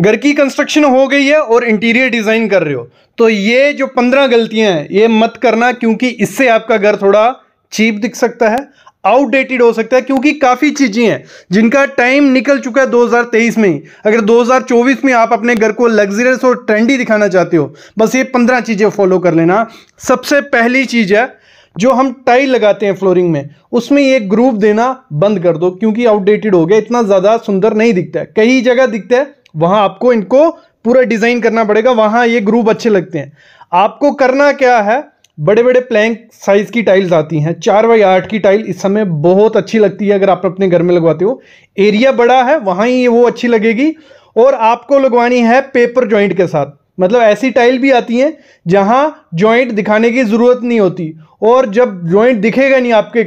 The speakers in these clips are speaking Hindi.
घर की कंस्ट्रक्शन हो गई है और इंटीरियर डिज़ाइन कर रहे हो तो ये जो पंद्रह गलतियां हैं ये मत करना क्योंकि इससे आपका घर थोड़ा चीप दिख सकता है आउटडेटेड हो सकता है क्योंकि काफ़ी चीज़ें हैं जिनका टाइम निकल चुका है 2023 में ही अगर 2024 में आप अपने घर को लग्जरियस और ट्रेंडी दिखाना चाहते हो बस ये पंद्रह चीज़ें फॉलो कर लेना सबसे पहली चीज़ है जो हम टाइल लगाते हैं फ्लोरिंग में उसमें ये ग्रूव देना बंद कर दो क्योंकि आउटडेटेड हो गया इतना ज़्यादा सुंदर नहीं दिखता है कई जगह दिखता है वहां आपको इनको पूरा डिज़ाइन करना पड़ेगा वहां ये ग्रुप अच्छे लगते हैं आपको करना क्या है बड़े बड़े प्लैंक साइज़ की टाइल्स आती हैं चार बाई आठ की टाइल इस समय बहुत अच्छी लगती है अगर आप अपने घर में लगवाते हो एरिया बड़ा है वहां ही वो अच्छी लगेगी और आपको लगवानी है पेपर ज्वाइंट के साथ मतलब ऐसी टाइल भी आती हैं जहां ज्वाइंट दिखाने की ज़रूरत नहीं होती और जब ज्वाइंट दिखेगा नहीं आपके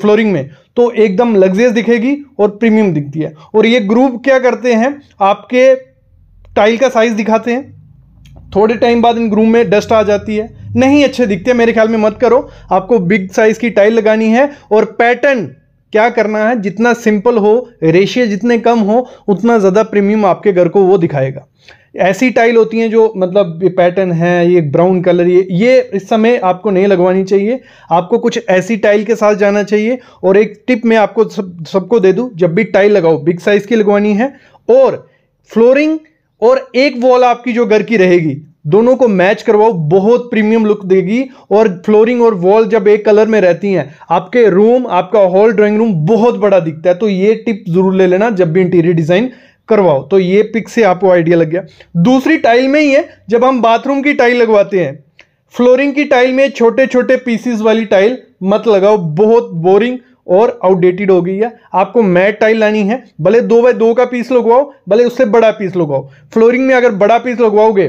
फ्लोरिंग में तो एकदम लग्जरियस दिखेगी और प्रीमियम दिखती है और ये ग्रुप क्या करते हैं आपके टाइल का साइज़ दिखाते हैं थोड़े टाइम बाद इन ग्रूम में डस्ट आ जाती है नहीं अच्छे दिखते मेरे ख्याल में मत करो आपको बिग साइज़ की टाइल लगानी है और पैटर्न क्या करना है जितना सिंपल हो रेशिया जितने कम हो उतना ज़्यादा प्रीमियम आपके घर को वो दिखाएगा ऐसी टाइल होती हैं जो मतलब ये पैटर्न है ये ब्राउन कलर ये ये इस समय आपको नहीं लगवानी चाहिए आपको कुछ ऐसी टाइल के साथ जाना चाहिए और एक टिप मैं आपको सब सबको दे दूँ जब भी टाइल लगाओ बिग साइज़ की लगवानी है और फ्लोरिंग और एक वॉल आपकी जो घर की रहेगी दोनों को मैच करवाओ बहुत प्रीमियम लुक देगी और फ्लोरिंग और वॉल जब एक कलर में रहती हैं आपके रूम आपका हॉल ड्राइंग रूम बहुत बड़ा दिखता है तो ये टिप जरूर ले लेना जब भी इंटीरियर डिज़ाइन करवाओ तो ये पिक से आपको आइडिया लग गया दूसरी टाइल में ही है जब हम बाथरूम की टाइल लगवाते हैं फ्लोरिंग की टाइल में छोटे छोटे पीसीस वाली टाइल मत लगाओ बहुत बोरिंग और आउटडेटेड हो गई है आपको मैट टाइल लानी है भले दो बाय दो का पीस लगवाओ भले उससे बड़ा पीस लगवाओ फ्लोरिंग में अगर बड़ा पीस लगवाओगे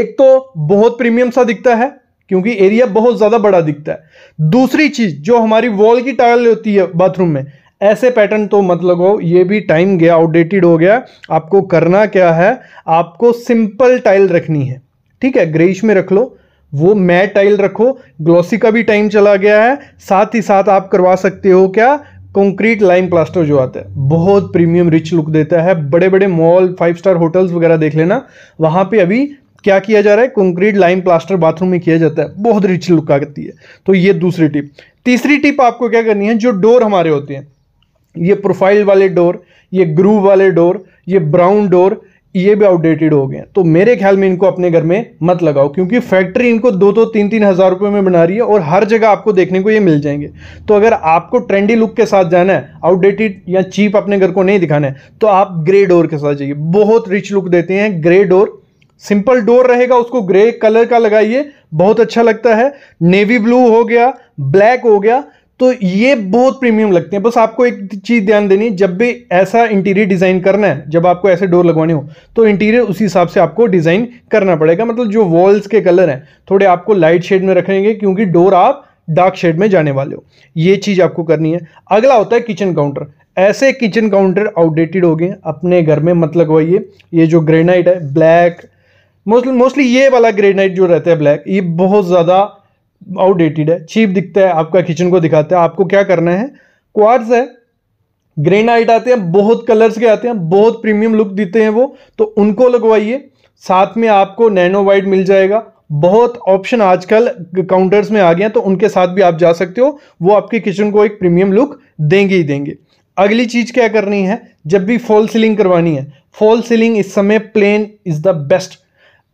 एक तो बहुत प्रीमियम सा दिखता है क्योंकि एरिया बहुत ज़्यादा बड़ा दिखता है दूसरी चीज़ जो हमारी वॉल की टाइल होती है बाथरूम में ऐसे पैटर्न तो मत लगाओ ये भी टाइम गया आउटडेटेड हो गया आपको करना क्या है आपको सिंपल टाइल रखनी है ठीक है ग्रेइश में रख लो वो मैट टाइल रखो ग्लॉसी का भी टाइम चला गया है साथ ही साथ आप करवा सकते हो क्या कंक्रीट लाइम प्लास्टर जो आता है बहुत प्रीमियम रिच लुक देता है बड़े बड़े मॉल फाइव स्टार होटल्स वगैरह देख लेना वहाँ पे अभी क्या किया जा रहा है कंक्रीट लाइम प्लास्टर बाथरूम में किया जाता है बहुत रिच लुक आ है तो ये दूसरी टिप तीसरी टिप आपको क्या करनी है जो डोर हमारे होते हैं ये प्रोफाइल वाले डोर ये ग्रूव वाले डोर ये ब्राउन डोर ये भी आउटडेटेड हो गए तो मेरे ख्याल में इनको अपने घर में मत लगाओ क्योंकि फैक्ट्री इनको दो दो तीन तीन हज़ार रुपए में बना रही है और हर जगह आपको देखने को ये मिल जाएंगे तो अगर आपको ट्रेंडी लुक के साथ जाना है आउटडेटेड या चीप अपने घर को नहीं दिखाना है तो आप ग्रे डोर के साथ जाइए बहुत रिच लुक देते हैं ग्रे डोर सिंपल डोर रहेगा उसको ग्रे कलर का लगाइए बहुत अच्छा लगता है नेवी ब्लू हो गया ब्लैक हो गया तो ये बहुत प्रीमियम लगते हैं बस आपको एक चीज़ ध्यान देनी जब भी ऐसा इंटीरियर डिज़ाइन करना है जब आपको ऐसे डोर लगवाने हो तो इंटीरियर उसी हिसाब से आपको डिज़ाइन करना पड़ेगा मतलब जो वॉल्स के कलर हैं थोड़े आपको लाइट शेड में रखेंगे क्योंकि डोर आप डार्क शेड में जाने वाले हो ये चीज़ आपको करनी है अगला होता है किचन काउंटर ऐसे किचन काउंटर आउटडेटेड हो गए अपने घर में मत लगवाइए ये जो ग्रेनाइट है ब्लैक मोस्टली मोस्टली ये वाला ग्रेनाइट जो रहता है ब्लैक ये बहुत ज़्यादा आउटडेटेड है चीप दिखता है आपका किचन को दिखाता है आपको क्या करना है क्वार्स है ग्रेनाइट आते हैं बहुत कलर्स के आते हैं बहुत प्रीमियम लुक देते हैं वो तो उनको लगवाइए साथ में आपको नैनो वाइट मिल जाएगा बहुत ऑप्शन आजकल काउंटर्स में आ गए हैं तो उनके साथ भी आप जा सकते हो वो आपके किचन को एक प्रीमियम लुक देंगे ही देंगे अगली चीज़ क्या करनी है जब भी फॉल सीलिंग करवानी है फॉल सीलिंग इस समय plain is the best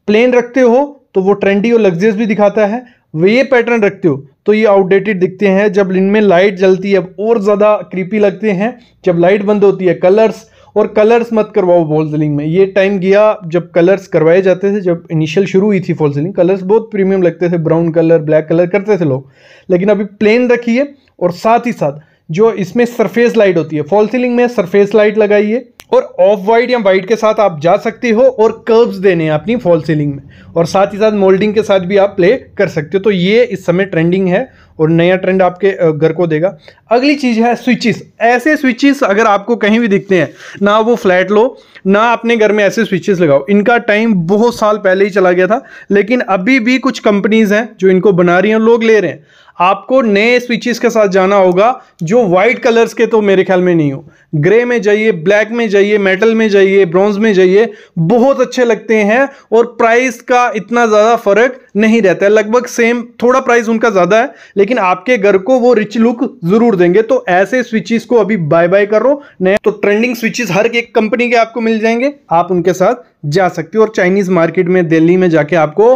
plain रखते हो तो वो ट्रेंडी और लग्जरियस भी दिखाता है वे पैटर्न रखते हो तो ये आउटडेटेड दिखते हैं जब इनमें लाइट जलती है और ज़्यादा क्रीपी लगते हैं जब लाइट बंद होती है कलर्स और कलर्स मत करवाओ फॉल सीलिंग में ये टाइम गया जब कलर्स करवाए जाते थे जब इनिशियल शुरू हुई थी फॉल सीलिंग कलर्स बहुत प्रीमियम लगते थे ब्राउन कलर ब्लैक कलर करते थे लोग लेकिन अभी प्लेन रखिए और साथ ही साथ जो इसमें सरफेस लाइट होती है फॉल सीलिंग में सरफेस लाइट लगाइए और ऑफ वाइट या वाइट के साथ आप जा सकते हो और कर्व्स देने हैं अपनी फॉल सीलिंग में और साथ ही साथ मोल्डिंग के साथ भी आप प्ले कर सकते हो तो ये इस समय ट्रेंडिंग है और नया ट्रेंड आपके घर को देगा अगली चीज़ है स्विचेस ऐसे स्विचेस अगर आपको कहीं भी दिखते हैं ना वो फ्लैट लो ना अपने घर में ऐसे स्विचेस लगाओ इनका टाइम बहुत साल पहले ही चला गया था लेकिन अभी भी कुछ कंपनीज हैं जो इनको बना रही हैं लोग ले रहे हैं आपको नए स्विचेस के साथ जाना होगा जो वाइट कलर्स के तो मेरे ख्याल में नहीं हो ग्रे में जाइए ब्लैक में जाइए मेटल में जाइए ब्रॉन्ज में जाइए बहुत अच्छे लगते हैं और प्राइस का इतना ज़्यादा फर्क नहीं रहता है लगभग सेम थोड़ा प्राइस उनका ज़्यादा है लेकिन आपके घर को वो रिच लुक ज़रूर देंगे तो ऐसे स्विचेस को अभी बाय बाय करो नए तो ट्रेंडिंग स्विचेस हर एक कंपनी के आपको मिल मिल जाएंगे आप उनके साथ जा सकते हो और चाइनीज़ मार्केट में दिल्ली में जाके आपको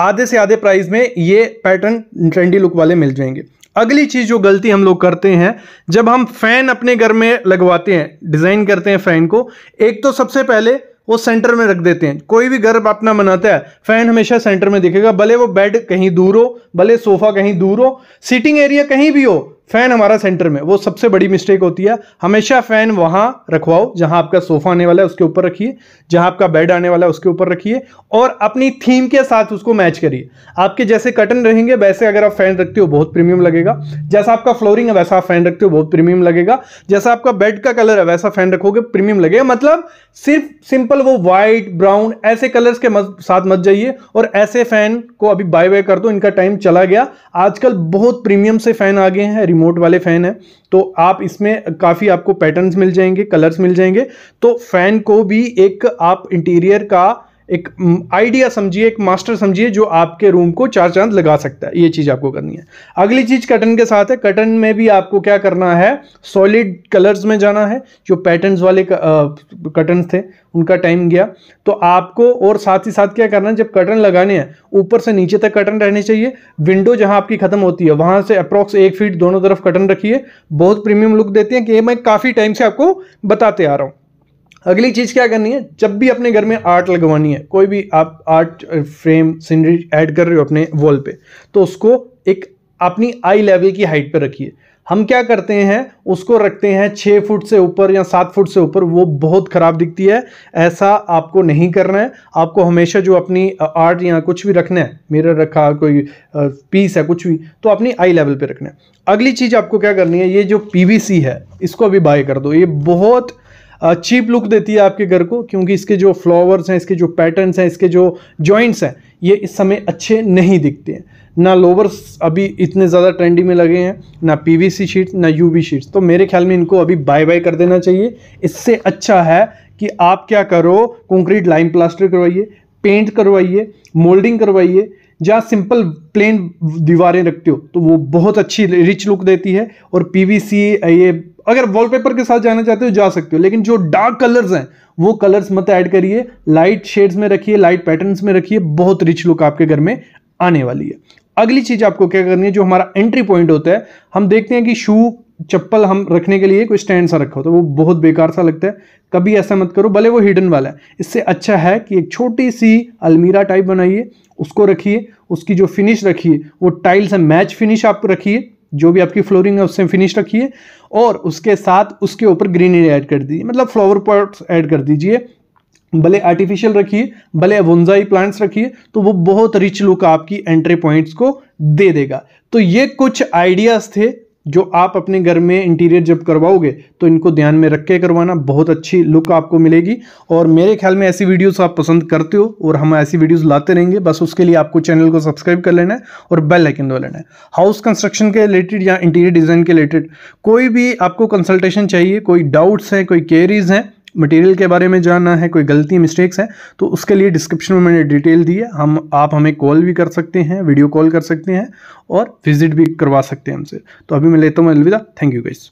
आधे से आधे प्राइस में ये पैटर्न ट्रेंडी लुक वाले मिल जाएंगे अगली चीज़ जो गलती हम लोग करते हैं जब हम फ़ैन अपने घर में लगवाते हैं डिज़ाइन करते हैं फ़ैन को एक तो सबसे पहले वो सेंटर में रख देते हैं कोई भी घर अपना मनाता है फैन हमेशा सेंटर में दिखेगा भले वो बेड कहीं दूर हो भले सोफा कहीं दूर हो सीटिंग एरिया कहीं भी हो फैन हमारा सेंटर में वो सबसे बड़ी मिस्टेक होती है हमेशा फैन वहां रखवाओ जहां आपका सोफा आने वाला है उसके ऊपर रखिए जहां आपका बेड आने वाला है उसके ऊपर रखिए और अपनी थीम के साथ उसको मैच करिए आपके जैसे कटन रहेंगे वैसे अगर आप फैन रखते हो बहुत प्रीमियम लगेगा जैसा आपका फ्लोरिंग है वैसा आप फैन रखते हो बहुत प्रीमियम लगेगा जैसा आपका बेड का कलर है वैसा फैन रखोगे प्रीमियम लगेगा मतलब सिर्फ सिंपल वो व्हाइट ब्राउन ऐसे कलर्स के साथ मत जाइए और ऐसे फैन को अभी बाय बाय कर दो इनका टाइम चला गया आजकल बहुत प्रीमियम से फैन आ गए हैं रिमोट वाले फ़ैन हैं तो आप इसमें काफ़ी आपको पैटर्न्स मिल जाएंगे कलर्स मिल जाएंगे तो फ़ैन को भी एक आप इंटीरियर का एक आइडिया समझिए एक मास्टर समझिए जो आपके रूम को चार चांद लगा सकता है ये चीज़ आपको करनी है अगली चीज़ कटन के साथ है कटन में भी आपको क्या करना है सॉलिड कलर्स में जाना है जो पैटर्न्स वाले कटन थे उनका टाइम गया तो आपको और साथ ही साथ क्या करना है जब कटन लगाने हैं ऊपर से नीचे तक कटन रहने चाहिए विंडो जहां आपकी ख़त्म होती है वहां से अप्रोक्स एक फीट दोनों तरफ कटन रखिए बहुत प्रीमियम लुक देते हैं कि मैं काफ़ी टाइम से आपको बताते आ रहा हूं अगली चीज़ क्या करनी है जब भी अपने घर में आर्ट लगवानी है कोई भी आप आर्ट फ्रेम सीनरी ऐड कर रहे हो अपने वॉल पे तो उसको एक अपनी आई लेवल की हाइट पर रखिए हम क्या करते हैं उसको रखते हैं छः फुट से ऊपर या सात फुट से ऊपर वो बहुत ख़राब दिखती है ऐसा आपको नहीं करना है आपको हमेशा जो अपनी आर्ट या कुछ भी रखना है मेरा रखा कोई पीस है कुछ भी तो अपनी आई लेवल पे रखना है अगली चीज़ आपको क्या करनी है ये जो पीवीसी है इसको अभी बाय कर दो ये बहुत चीप लुक देती है आपके घर को क्योंकि इसके जो फ्लावर्स हैं इसके जो पैटर्न्स हैं इसके जो जॉइंट्स हैं ये इस समय अच्छे नहीं दिखते हैं ना लोवर्स अभी इतने ज़्यादा ट्रेंडी में लगे हैं ना पीवीसी शीट्स ना यूवी शीट्स तो मेरे ख्याल में इनको अभी बाय बाय कर देना चाहिए इससे अच्छा है कि आप क्या करो कंक्रीट लाइम प्लास्टर करवाइए पेंट करवाइए मोल्डिंग करवाइए जहाँ सिंपल प्लेन दीवारें रखते हो तो वो बहुत अच्छी रिच लुक देती है और पीवीसी ये अगर वॉलपेपर के साथ जाना चाहते हो जा सकते हो लेकिन जो डार्क कलर्स हैं वो कलर्स मत ऐड करिए लाइट शेड्स में रखिए लाइट पैटर्न्स में रखिए बहुत रिच लुक आपके घर में आने वाली है अगली चीज आपको क्या करनी है जो हमारा एंट्री पॉइंट होता है हम देखते हैं कि शू चप्पल हम रखने के लिए कोई स्टैंड सा रखा हो तो वो बहुत बेकार सा लगता है कभी ऐसा मत करो भले वो हिडन वाला है इससे अच्छा है कि एक छोटी सी अलमीरा टाइप बनाइए उसको रखिए उसकी जो फिनिश रखिए वो टाइल से मैच फिनिश आप रखिए जो भी आपकी फ्लोरिंग है उससे फिनिश रखिए और उसके साथ उसके ऊपर ग्रीनरी ऐड कर दीजिए मतलब फ्लावर पॉट्स ऐड कर दीजिए भले आर्टिफिशियल रखिए भले वंजाई प्लांट्स रखिए तो वो बहुत रिच लुक आपकी एंट्री पॉइंट्स को दे देगा तो ये कुछ आइडियाज़ थे जो आप अपने घर में इंटीरियर जब करवाओगे तो इनको ध्यान में रख के करवाना बहुत अच्छी लुक आपको मिलेगी और मेरे ख्याल में ऐसी वीडियोस आप पसंद करते हो और हम ऐसी वीडियोस लाते रहेंगे बस उसके लिए आपको चैनल को सब्सक्राइब कर लेना है और बेल आइकन दो लेना है हाउस कंस्ट्रक्शन के रिलेटेड या इंटीरियर डिज़ाइन के रिलेटेड कोई भी आपको कंसल्टेशन चाहिए कोई डाउट्स हैं कोई क्वेरीज हैं मटेरियल के बारे में जानना है कोई गलती मिस्टेक्स है तो उसके लिए डिस्क्रिप्शन में मैंने डिटेल दी है हम आप हमें कॉल भी कर सकते हैं वीडियो कॉल कर सकते हैं और विजिट भी करवा सकते हैं हमसे तो अभी मैं लेता हूँ अलविदा थैंक यू गाइस